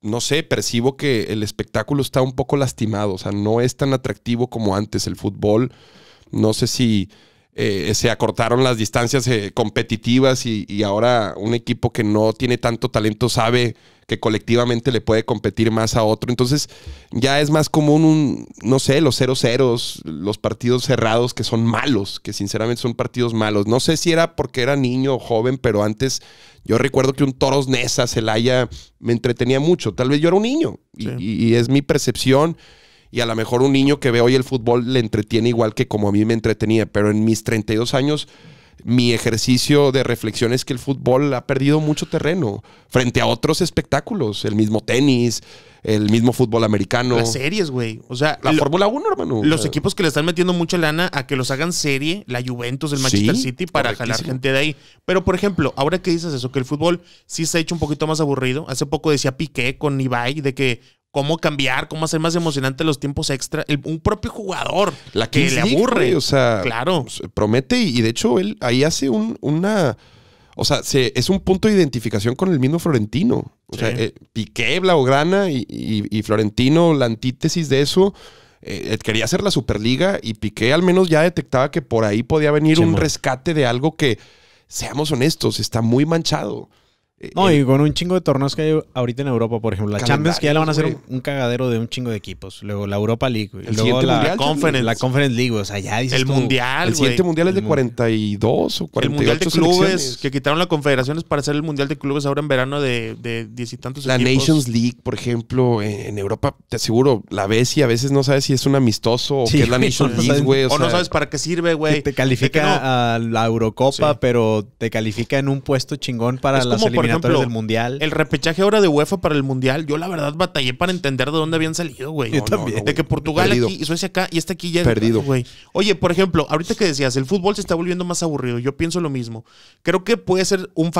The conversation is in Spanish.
no sé, percibo que el espectáculo está un poco lastimado, o sea, no es tan atractivo como antes el fútbol. No sé si eh, se acortaron las distancias eh, competitivas y, ahora un equipo que no tiene tanto talento sabe que colectivamente le puede competir más a otro. Entonces ya es más común un, no sé, los 0 ceros los partidos cerrados que son malos, que sinceramente son partidos malos. No sé si era porque era niño o joven, pero antes yo recuerdo que un Toros Nesa, Celaya, me entretenía mucho. Tal vez yo era un niño y, y es mi percepción y a lo mejor un niño que ve hoy el fútbol le entretiene igual que como a mí me entretenía, pero en mis 32 años mi ejercicio de reflexión es que el fútbol ha perdido mucho terreno frente a otros espectáculos, el mismo tenis, el mismo fútbol americano. Las series, güey. O sea, la Fórmula 1, hermano. Los equipos que le están metiendo mucha lana a que los hagan serie, la Juventus, el Manchester City, para jalar gente de ahí. Pero, por ejemplo, ahora que dices eso, que el fútbol sí se ha hecho un poquito más aburrido. Hace poco decía Piqué con Ibai de que cómo cambiar, cómo hacer más emocionante los tiempos extra. un propio jugador la que le aburre. o sea, claro. promete y, de hecho él ahí hace una... O sea, se, es un punto de identificación con el mismo Florentino. O sea, eh, Piqué, Blaugrana y, Florentino, la antítesis de eso. Eh, eh, quería hacer la Superliga y Piqué al menos ya detectaba que por ahí podía venir un rescate de algo que, seamos honestos, está muy manchado. Eh, no, y con un chingo de torneos que hay ahorita en Europa, por ejemplo, la Champions, que ya le van a hacer un, cagadero de un chingo de equipos. Luego la Europa League, luego la, Conference. la Conference League, o sea, ya El Mundial, El siguiente Mundial es de 42 mm. o 48 El Mundial Clubes, que quitaron la Confederaciones para hacer el Mundial de Clubes ahora en verano de, diez y tantos La Nations League, por ejemplo, en, Europa, te aseguro, la ves y a veces no sabes si es un amistoso o es la Nations League, güey. O, no sabes para qué sirve, güey. Te califica a la Eurocopa, pero te califica en un puesto chingón para las la el repechaje ahora de UEFA para el mundial, yo la verdad batallé para entender de dónde habían salido, güey. Yo también. de que Portugal aquí Suecia acá y este aquí ya. Perdido. Oye, por ejemplo, ahorita que decías, el fútbol se está volviendo más aburrido. Yo pienso lo mismo. Creo que puede ser un